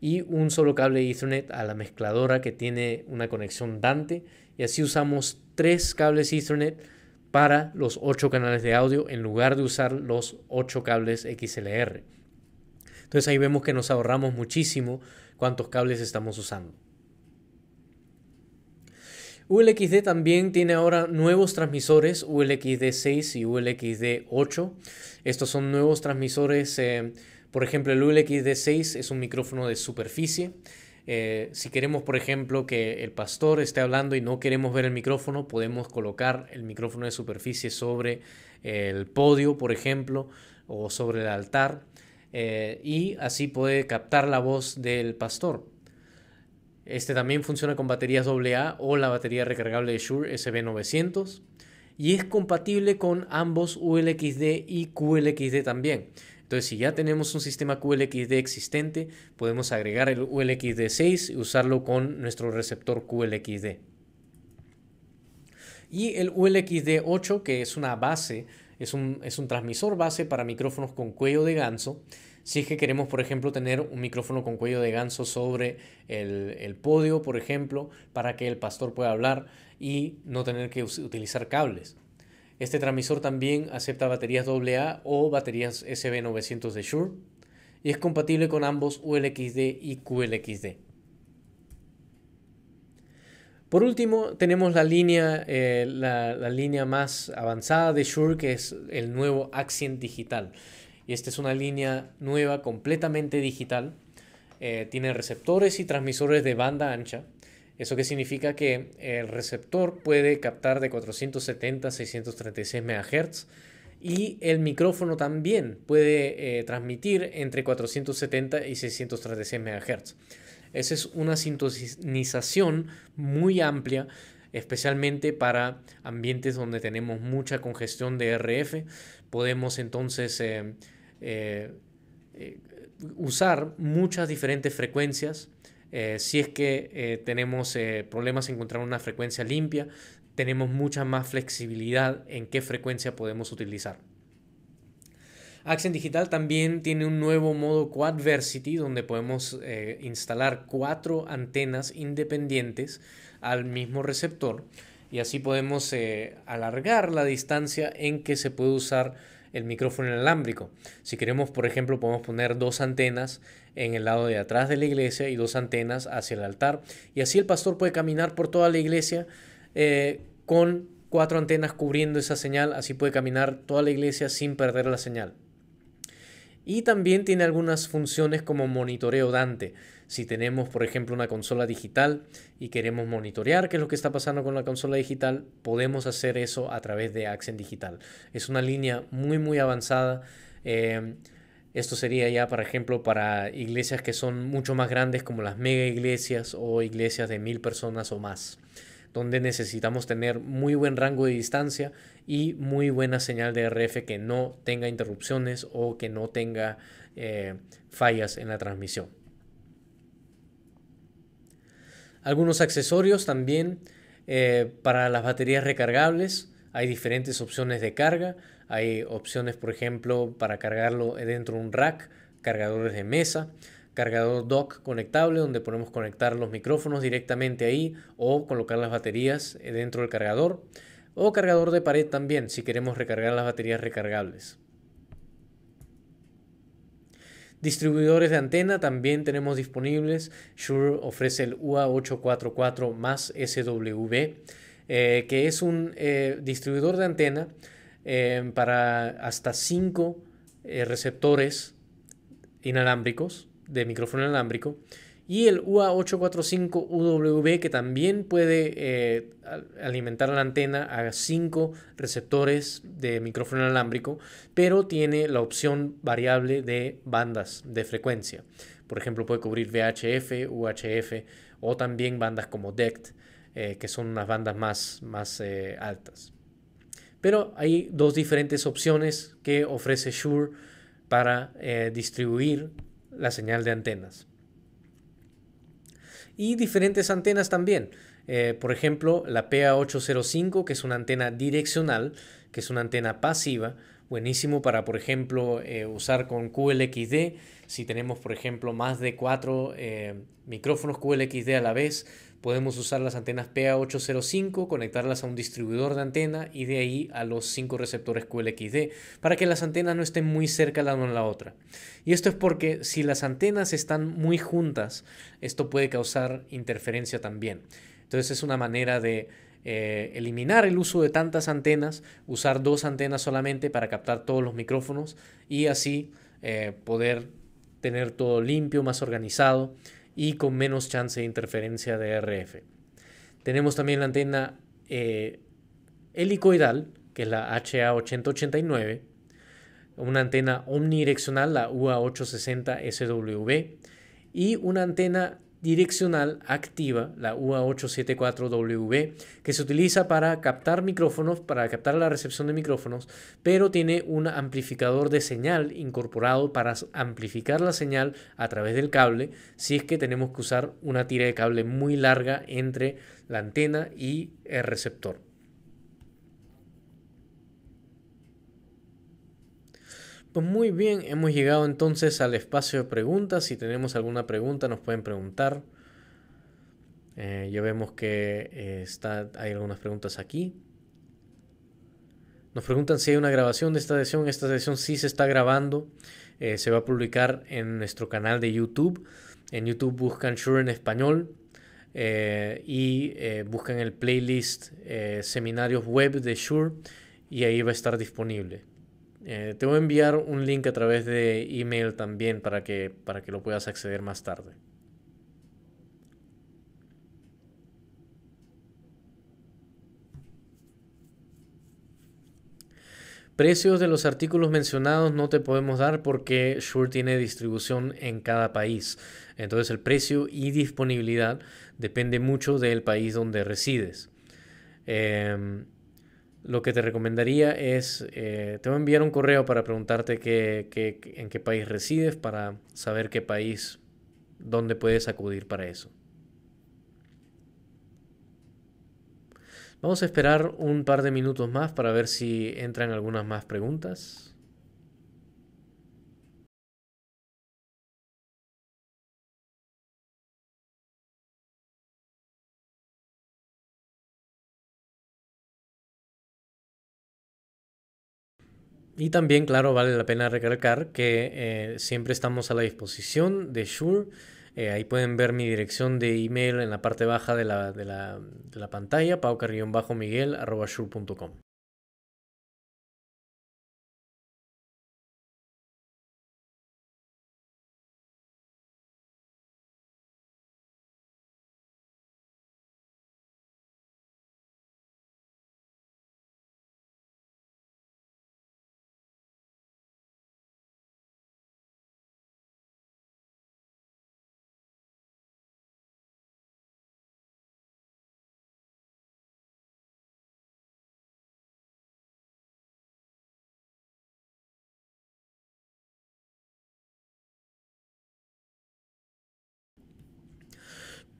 y un solo cable Ethernet a la mezcladora que tiene una conexión Dante y así usamos tres cables Ethernet para los 8 canales de audio en lugar de usar los 8 cables XLR. Entonces ahí vemos que nos ahorramos muchísimo cuántos cables estamos usando. ULXD también tiene ahora nuevos transmisores, ULXD 6 y ULXD 8. Estos son nuevos transmisores, eh, por ejemplo el ULXD 6 es un micrófono de superficie eh, si queremos, por ejemplo, que el pastor esté hablando y no queremos ver el micrófono, podemos colocar el micrófono de superficie sobre el podio, por ejemplo, o sobre el altar, eh, y así puede captar la voz del pastor. Este también funciona con baterías AA o la batería recargable de Shure SB900 y es compatible con ambos ULXD y QLXD también. Entonces, si ya tenemos un sistema QLXD existente, podemos agregar el ULXD6 y usarlo con nuestro receptor QLXD. Y el ULXD8, que es una base, es un, transmisor base para micrófonos con cuello de ganso. Si es que queremos, por ejemplo, tener un micrófono con cuello de ganso sobre el, podio, por ejemplo, para que el pastor pueda hablar y no tener que utilizar cables. Este transmisor también acepta baterías AA o baterías SB900 de Shure y es compatible con ambos ULXD y QLXD. Por último, tenemos la línea, eh, la, línea más avanzada de Shure, que es el nuevo Accent Digital. Y esta es una línea nueva, completamente digital. Eh, tiene receptores y transmisores de banda ancha eso que significa que el receptor puede captar de 470 a 636 MHz y el micrófono también puede eh, transmitir entre 470 y 636 MHz. Esa es una sintonización muy amplia, especialmente para ambientes donde tenemos mucha congestión de RF. Podemos entonces eh, eh, usar muchas diferentes frecuencias eh, si es que eh, tenemos eh, problemas en encontrar una frecuencia limpia, tenemos mucha más flexibilidad en qué frecuencia podemos utilizar. Accent Digital también tiene un nuevo modo Quadversity donde podemos instalar cuatro antenas independientes al mismo receptor y así podemos alargar la distancia en que se puede usar el micrófono inalámbrico. Si queremos, por ejemplo, podemos poner dos antenas en el lado de atrás de la iglesia y dos antenas hacia el altar. Y así el pastor puede caminar por toda la iglesia eh, con cuatro antenas cubriendo esa señal. Así puede caminar toda la iglesia sin perder la señal. Y también tiene algunas funciones como monitoreo Dante. Si tenemos, por ejemplo, una consola digital y queremos monitorear qué es lo que está pasando con la consola digital, podemos hacer eso a través de Accent Digital. Es una línea muy, muy avanzada. Em, esto sería ya, por ejemplo, para iglesias que son mucho más grandes como las mega iglesias o iglesias de mil personas o más donde necesitamos tener muy buen rango de distancia y muy buena señal de RF que no tenga interrupciones o que no tenga eh, fallas en la transmisión. Algunos accesorios también eh, para las baterías recargables. Hay diferentes opciones de carga. Hay opciones, por ejemplo, para cargarlo dentro de un rack, cargadores de mesa, cargador dock conectable donde podemos conectar los micrófonos directamente ahí o colocar las baterías eh, dentro del cargador. O cargador de pared también si queremos recargar las baterías recargables. Distribuidores de antena también tenemos disponibles. Shure ofrece el UA844 más SWB, eh, que es un eh, distribuidor de antena eh, para hasta 5 receptores inalámbricos de micrófono inalámbrico y el UA845UWB que también puede eh, alimentar la antena a cinco receptores de micrófono inalámbrico, pero tiene la opción variable de bandas de frecuencia. Por ejemplo, puede cubrir VHF, UHF o también bandas como DECT, eh, que son unas bandas más, más eh, altas. Pero hay dos diferentes opciones que ofrece Shure para distribuir la señal de antenas y diferentes antenas también. Eh, por ejemplo, la PA805, que es una antena direccional, que es una antena pasiva, buenísimo para, por ejemplo, eh, usar con QLXD. Si tenemos, por ejemplo, más de cuatro eh, micrófonos QLXD a la vez, podemos usar las antenas PA805, conectarlas a un distribuidor de antena y de ahí a los cinco receptores QLXD para que las antenas no estén muy cerca la una a la otra. Y esto es porque si las antenas están muy juntas, esto puede causar interferencia también. Entonces es una manera de eh, eliminar el uso de tantas antenas, usar dos antenas solamente para captar todos los micrófonos y así eh, poder tener todo limpio, más organizado y con menos chance de interferencia de RF. Tenemos también la antena eh, helicoidal, que es la ha 889, una antena omnidireccional, la ua 860 swb y una antena direccional activa, la UA874W, que se utiliza para captar micrófonos, para captar la recepción de micrófonos, pero tiene un amplificador de señal incorporado para amplificar la señal a través del cable, si es que tenemos que usar una tira de cable muy larga entre la antena y el receptor. muy bien, hemos llegado entonces al espacio de preguntas. Si tenemos alguna pregunta, nos pueden preguntar. Eh, ya vemos que eh, está, hay algunas preguntas aquí. Nos preguntan si hay una grabación de esta sesión. Esta sesión sí se está grabando. Eh, se va a publicar en nuestro canal de YouTube. En YouTube buscan Sure en español y buscan el playlist Seminarios Web de Sure y ahí va a estar disponible. Eh, te voy a enviar un link a través de email también para que, para que lo puedas acceder más tarde. Precios de los artículos mencionados no te podemos dar porque Shure tiene distribución en cada país. Entonces el precio y disponibilidad depende mucho del país donde resides. Em, lo que te recomendaría es, eh, te voy a enviar un correo para preguntarte en qué país resides, para saber qué país, dónde puedes acudir para eso. Vamos a esperar un par de minutos más para ver si entran algunas más preguntas. Y también, claro, vale la pena recalcar que eh, siempre estamos a la disposición de Shure. Eh, ahí pueden ver mi dirección de email en la parte baja de la, de la, de bajo pantalla, paucarrión miguelcom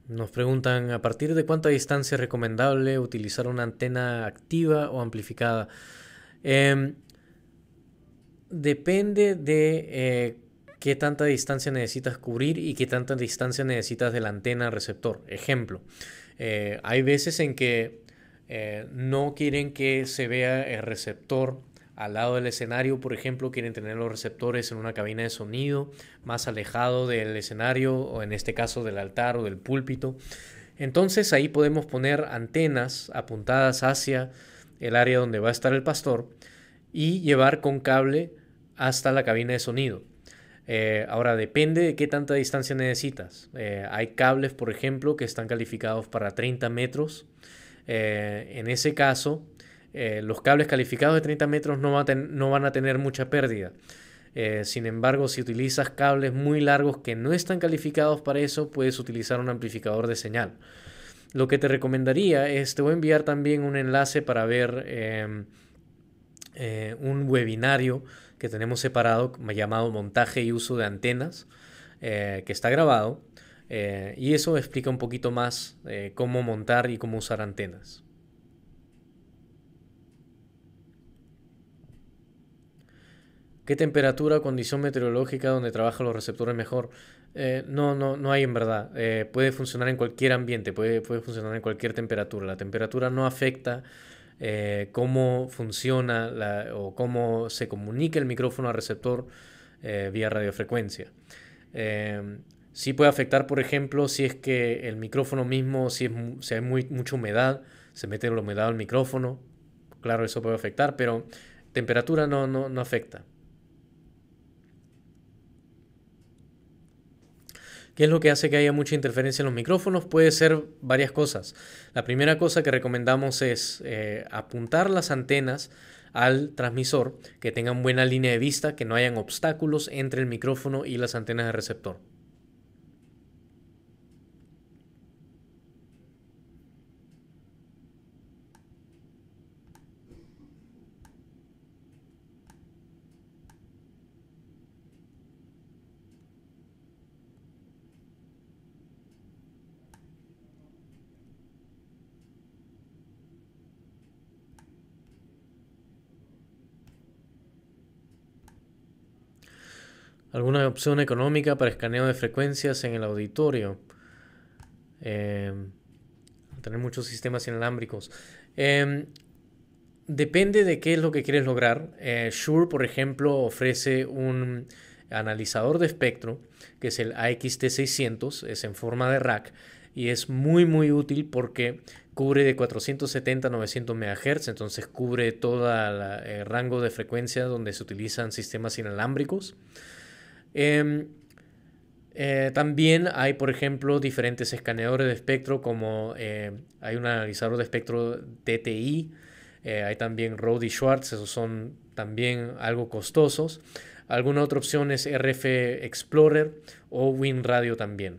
Nos preguntan, ¿a partir de cuánta distancia es recomendable utilizar una antena activa o amplificada? Em, depende de eh, qué tanta distancia necesitas cubrir y qué tanta distancia necesitas de la antena receptor. Ejemplo, eh, hay veces en que eh, no quieren que se vea el receptor al lado del escenario, por ejemplo, quieren tener los receptores en una cabina de sonido, más alejado del escenario, o en este caso del altar o del púlpito. Entonces ahí podemos poner antenas apuntadas hacia el área donde va a estar el pastor y llevar con cable hasta la cabina de sonido. Eh, ahora depende de qué tanta distancia necesitas. Eh, hay cables, por ejemplo, que están calificados para 30 metros. Eh, en ese caso, eh, los cables calificados de 30 metros no, no van a tener mucha pérdida. Eh, sin embargo, si utilizas cables muy largos que no están calificados para eso, puedes utilizar un amplificador de señal. Lo que te recomendaría es, te voy a enviar también un enlace para ver em, eh, un webinario que tenemos separado llamado montaje y uso de antenas, que está grabado. y eso explica un poquito más cómo montar y cómo usar antenas. qué temperatura condición meteorológica donde trabajan los receptores mejor. Eh, no, no, no hay en verdad. Eh, puede funcionar en cualquier ambiente, puede, funcionar en cualquier temperatura. La temperatura no afecta eh, cómo funciona o cómo se comunica el micrófono al receptor vía radiofrecuencia. Em, sí puede afectar, por ejemplo, si es que el micrófono mismo, si, es, si hay mucha humedad, se mete la humedad al micrófono. Claro, eso puede afectar, pero temperatura no, no, no afecta. ¿Qué es lo que hace que haya mucha interferencia en los micrófonos? Puede ser varias cosas. La primera cosa que recomendamos es eh, apuntar las antenas al transmisor, que tengan buena línea de vista, que no hayan obstáculos entre el micrófono y las antenas de receptor. alguna opción económica para escaneo de frecuencias en el auditorio. Em, tener muchos sistemas inalámbricos. Em, depende de qué es lo que quieres lograr. Eh, Shure, por ejemplo, ofrece un analizador de espectro, que es el AXT600, es en forma de rack y es muy muy útil porque cubre de 470 a 900 MHz, entonces cubre todo el eh, rango de frecuencia donde se utilizan sistemas inalámbricos. Em, eh, también hay, por ejemplo, diferentes escaneadores de espectro, como eh, hay un analizador de espectro DTI, eh, hay también Rody Schwartz, esos son también algo costosos. Alguna otra opción es RF Explorer o Radio también.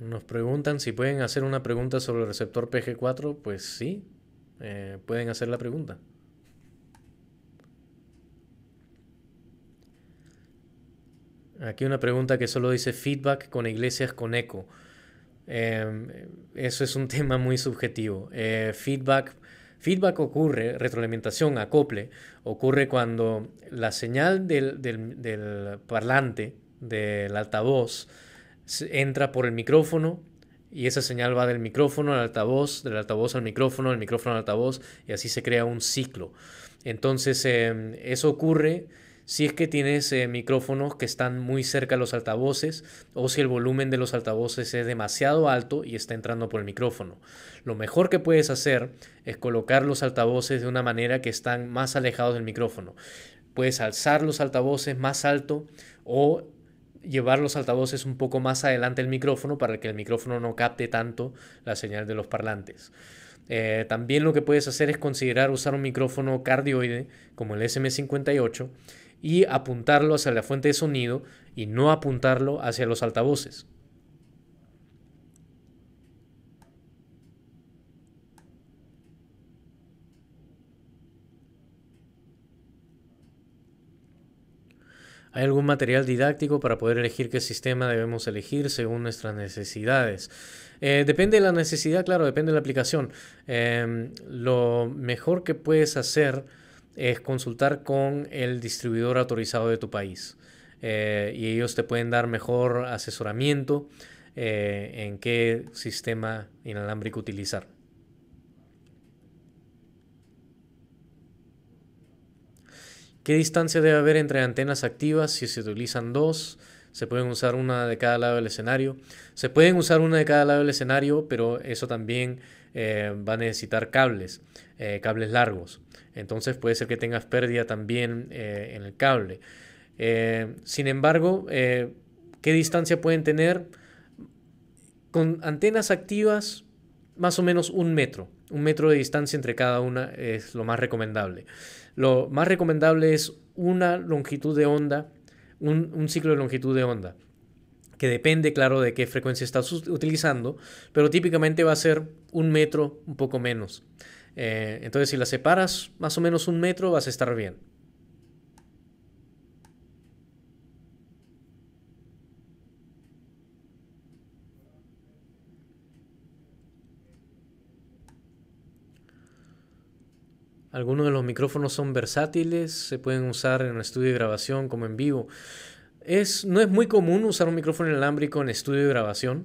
Nos preguntan si pueden hacer una pregunta sobre el receptor PG4. Pues sí, eh, pueden hacer la pregunta. Aquí una pregunta que solo dice feedback con iglesias con eco. Em, eso es un tema muy subjetivo. Eh, feedback, feedback ocurre, retroalimentación, acople, ocurre cuando la señal del, del parlante, del altavoz, entra por el micrófono y esa señal va del micrófono al altavoz, del altavoz al micrófono, del micrófono al altavoz y así se crea un ciclo. Entonces em, eso ocurre si es que tienes eh, micrófonos que están muy cerca de los altavoces o si el volumen de los altavoces es demasiado alto y está entrando por el micrófono. Lo mejor que puedes hacer es colocar los altavoces de una manera que están más alejados del micrófono. Puedes alzar los altavoces más alto o llevar los altavoces un poco más adelante el micrófono para que el micrófono no capte tanto la señal de los parlantes. Eh, también lo que puedes hacer es considerar usar un micrófono cardioide como el SM58 y apuntarlo hacia la fuente de sonido y no apuntarlo hacia los altavoces. ¿Hay algún material didáctico para poder elegir qué sistema debemos elegir según nuestras necesidades? Eh, depende de la necesidad, claro, depende de la aplicación. Em, lo mejor que puedes hacer es consultar con el distribuidor autorizado de tu país. Eh, y ellos te pueden dar mejor asesoramiento eh, en qué sistema inalámbrico utilizar. ¿Qué distancia debe haber entre antenas activas si se utilizan dos? Se pueden usar una de cada lado del escenario. Se pueden usar una de cada lado del escenario, pero eso también eh, va a necesitar cables, eh, cables largos. Entonces puede ser que tengas pérdida también eh, en el cable. sin embargo, ¿qué distancia pueden tener? Con antenas activas, más o menos un metro. Un metro de distancia entre cada una es lo más recomendable. Lo más recomendable es una longitud de onda, un, ciclo de longitud de onda, que depende, claro, de qué frecuencia estás utilizando, pero típicamente va a ser un metro, un poco menos. Eh, entonces, si la separas más o menos un metro, vas a estar bien. Algunos de los micrófonos son versátiles, se pueden usar en un estudio de grabación como en vivo. Es, no es muy común usar un micrófono inalámbrico en estudio de grabación,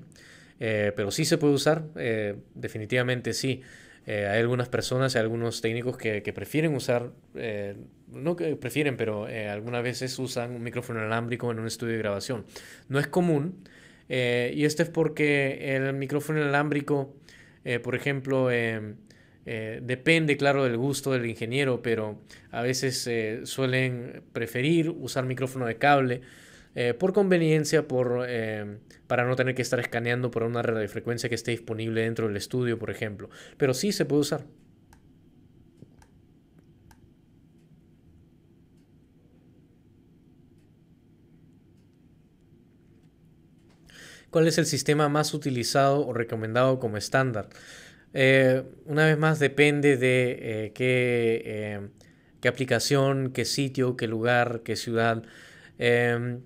eh, pero sí se puede usar, eh, definitivamente sí. Eh, hay algunas personas, y algunos técnicos que, prefieren usar, no que prefieren, pero algunas veces usan un micrófono inalámbrico en un estudio de grabación. No es común, y esto es porque el micrófono inalámbrico, por ejemplo, em, eh, depende, claro, del gusto del ingeniero, pero a veces eh, suelen preferir usar micrófono de cable eh, por conveniencia, por, para no tener que estar escaneando por una red de frecuencia que esté disponible dentro del estudio, por ejemplo. Pero sí se puede usar. ¿Cuál es el sistema más utilizado o recomendado como estándar? Eh, una vez más depende de eh, eh, qué, aplicación, qué sitio, qué lugar, qué ciudad. Em,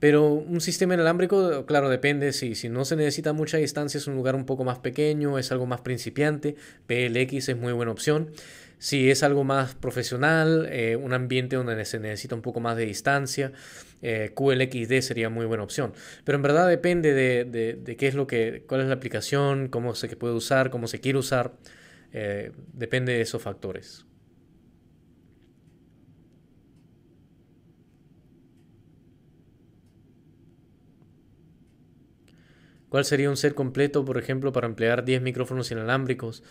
pero un sistema inalámbrico, claro, depende. Si, si no se necesita mucha distancia, es un lugar un poco más pequeño, es algo más principiante. PLX es muy buena opción. Si es algo más profesional, eh, un ambiente donde se necesita un poco más de distancia, eh, QLXD sería muy buena opción. Pero en verdad depende de, qué es lo que, cuál es la aplicación, cómo se puede usar, cómo se quiere usar. Eh, depende de esos factores. ¿Cuál sería un set completo, por ejemplo, para emplear 10 micrófonos inalámbricos?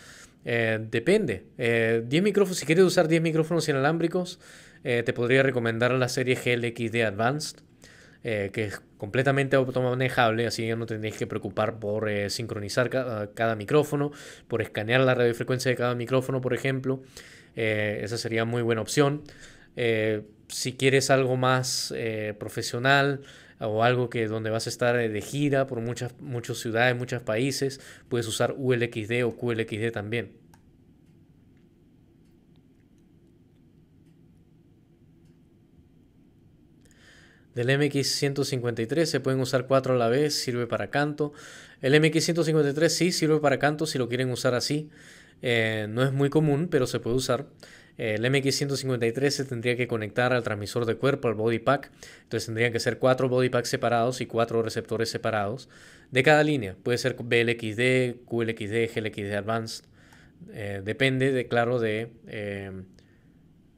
Eh, depende. 10 eh, micrófonos, si quieres usar 10 micrófonos inalámbricos, eh, te podría recomendar la serie GLXD Advanced, que es completamente automanejable, así ya no tendréis que preocupar por sincronizar ah, cada micrófono, por escanear la radiofrecuencia de cada micrófono, por ejemplo. esa sería muy buena opción. si quieres algo más profesional, o algo que donde vas a estar eh, de gira por muchas, ciudades, muchos países, puedes usar ULXD o QLXD también. Del MX153 se pueden usar cuatro a la vez, sirve para canto. El MX153 sí sirve para canto si lo quieren usar así. Eh, no es muy común, pero se puede usar. Eh, el MX153 se tendría que conectar al transmisor de cuerpo, al body pack. Entonces tendrían que ser cuatro body packs separados y cuatro receptores separados de cada línea. Puede ser BLXD, QLXD, GLXD Advanced. Eh, depende, de, claro, de, eh,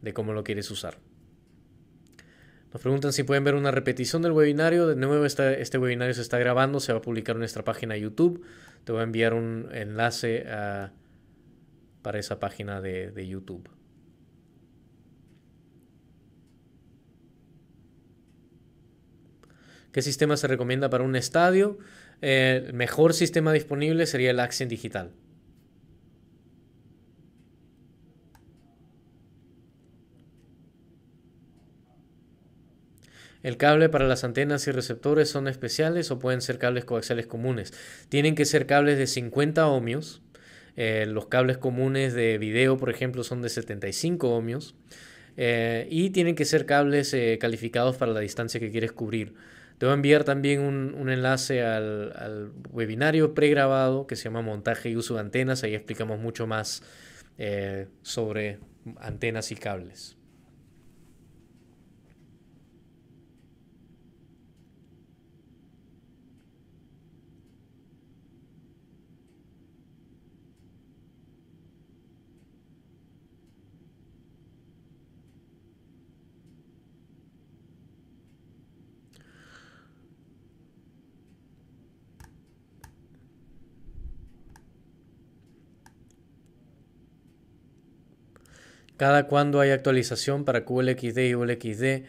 de cómo lo quieres usar. Nos preguntan si pueden ver una repetición del webinario. De nuevo, este webinario se está grabando, se va a publicar en nuestra página de YouTube. Te voy a enviar un enlace ah, para esa página de YouTube. ¿Qué sistema se recomienda para un estadio? Eh, el mejor sistema disponible sería el Axiom Digital. El cable para las antenas y receptores son especiales o pueden ser cables coaxiales comunes. Tienen que ser cables de 50 ohmios. Eh, los cables comunes de video, por ejemplo, son de 75 ohmios. Eh, y tienen que ser cables calificados para la distancia que quieres cubrir. Te voy a enviar también un, enlace al, al webinario pregrabado que se llama Montaje y uso de antenas. Ahí explicamos mucho más eh, sobre antenas y cables. cada cuando hay actualización para QLXD y ULXD.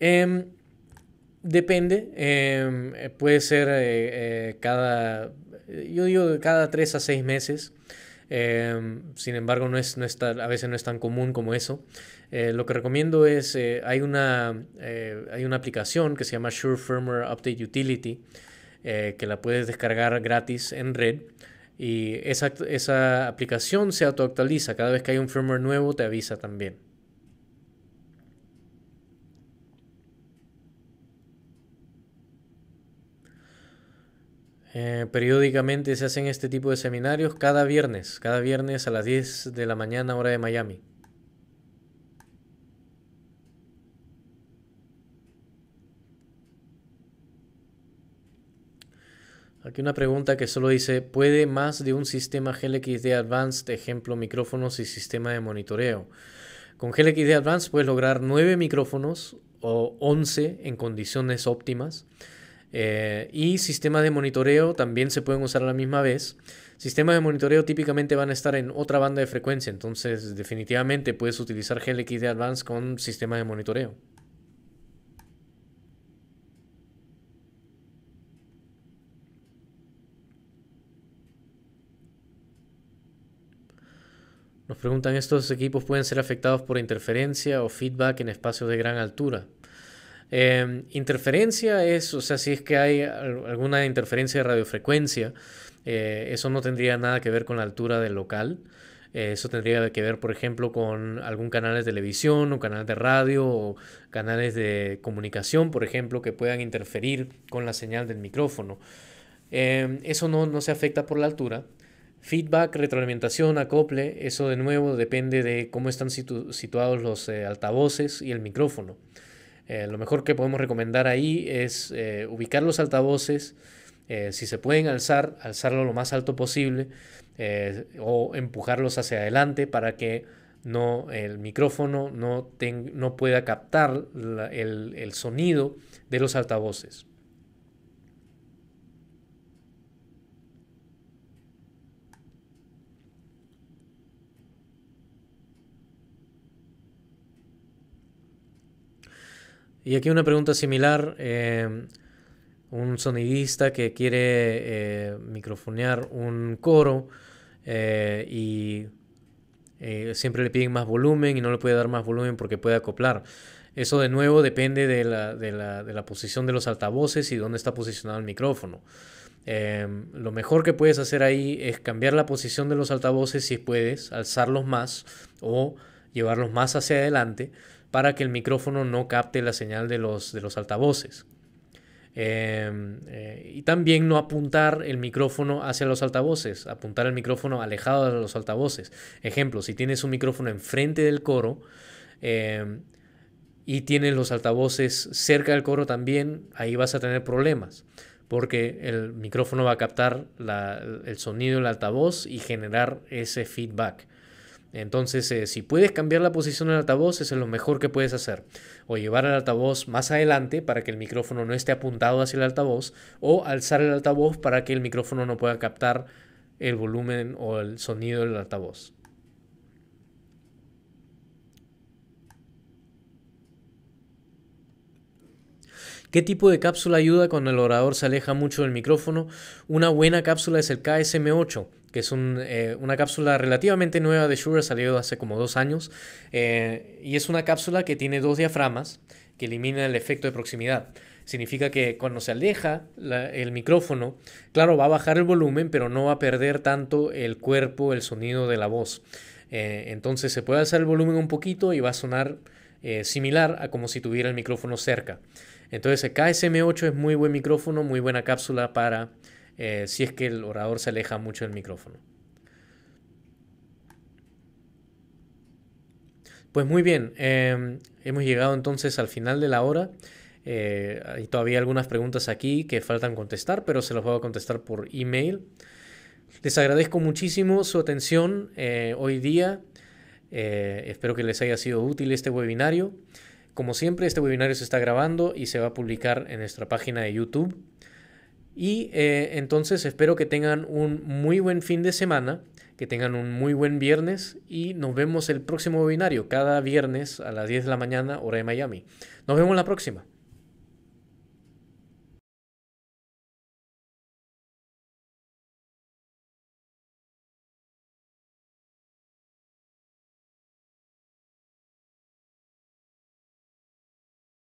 Em, depende, em, puede ser eh, eh, cada, yo digo cada tres a seis meses. Em, sin embargo, no es, no a veces no es tan común como eso. Eh, lo que recomiendo es, hay, una, hay una aplicación que se llama Sure Firmware Update Utility, que la puedes descargar gratis en red. Y esa, esa aplicación se autoactualiza. Cada vez que hay un firmware nuevo te avisa también. Eh, periódicamente se hacen este tipo de seminarios cada viernes, cada viernes a las 10 de la mañana hora de Miami. Aquí una pregunta que solo dice, ¿puede más de un sistema GLXD Advanced, ejemplo micrófonos y sistema de monitoreo? Con GLXD Advanced puedes lograr 9 micrófonos o 11 en condiciones óptimas. Eh, y sistemas de monitoreo también se pueden usar a la misma vez. Sistemas de monitoreo típicamente van a estar en otra banda de frecuencia, entonces definitivamente puedes utilizar GLXD Advanced con sistema de monitoreo. Nos preguntan, ¿estos equipos pueden ser afectados por interferencia o feedback en espacios de gran altura? Em, interferencia es, o sea, si es que hay alguna interferencia de radiofrecuencia, eh, eso no tendría nada que ver con la altura del local. Eh, eso tendría que ver, por ejemplo, con algún canal de televisión o canal de radio o canales de comunicación, por ejemplo, que puedan interferir con la señal del micrófono. Em, eso no, no se afecta por la altura. Feedback, retroalimentación, acople, eso de nuevo depende de cómo están situados los eh, altavoces y el micrófono. Eh, lo mejor que podemos recomendar ahí es eh, ubicar los altavoces, si se pueden alzar, alzarlo lo más alto posible o empujarlos hacia adelante para que no, el micrófono no, no pueda captar el, el sonido de los altavoces. Y aquí una pregunta similar. Eh, un sonidista que quiere eh, microfonear un coro eh, y siempre le piden más volumen y no le puede dar más volumen porque puede acoplar. Eso de nuevo depende de la, de la posición de los altavoces y dónde está posicionado el micrófono. Em, lo mejor que puedes hacer ahí es cambiar la posición de los altavoces si puedes, alzarlos más o llevarlos más hacia adelante para que el micrófono no capte la señal de los, de los altavoces. Em, eh, y también no apuntar el micrófono hacia los altavoces, apuntar el micrófono alejado de los altavoces. Ejemplo, si tienes un micrófono enfrente del coro em, y tienes los altavoces cerca del coro también, ahí vas a tener problemas, porque el micrófono va a captar el sonido del altavoz y generar ese feedback. Entonces, eh, si puedes cambiar la posición del altavoz, es lo mejor que puedes hacer. O llevar el altavoz más adelante para que el micrófono no esté apuntado hacia el altavoz, o alzar el altavoz para que el micrófono no pueda captar el volumen o el sonido del altavoz. ¿Qué tipo de cápsula ayuda cuando el orador se aleja mucho del micrófono? Una buena cápsula es el KSM8, que es eh, una cápsula relativamente nueva de Shure, salió hace como dos años, eh, y es una cápsula que tiene dos diaframas que elimina el efecto de proximidad. Significa que cuando se aleja el micrófono, claro, va a bajar el volumen, pero no va a perder tanto el cuerpo, el sonido de la voz. Eh, entonces se puede alzar el volumen un poquito y va a sonar similar a como si tuviera el micrófono cerca. Entonces el KSM8 es muy buen micrófono, muy buena cápsula para eh, si es que el orador se aleja mucho del micrófono. Pues muy bien, em, hemos llegado entonces al final de la hora. Eh, hay todavía algunas preguntas aquí que faltan contestar, pero se las voy a contestar por email. Les agradezco muchísimo su atención eh, hoy día. espero que les haya sido útil este webinario. Como siempre, este webinario se está grabando y se va a publicar en nuestra página de YouTube. Y eh, entonces espero que tengan un muy buen fin de semana, que tengan un muy buen viernes y nos vemos el próximo webinario, cada viernes a las 10 de la mañana, hora de Miami. Nos vemos la próxima.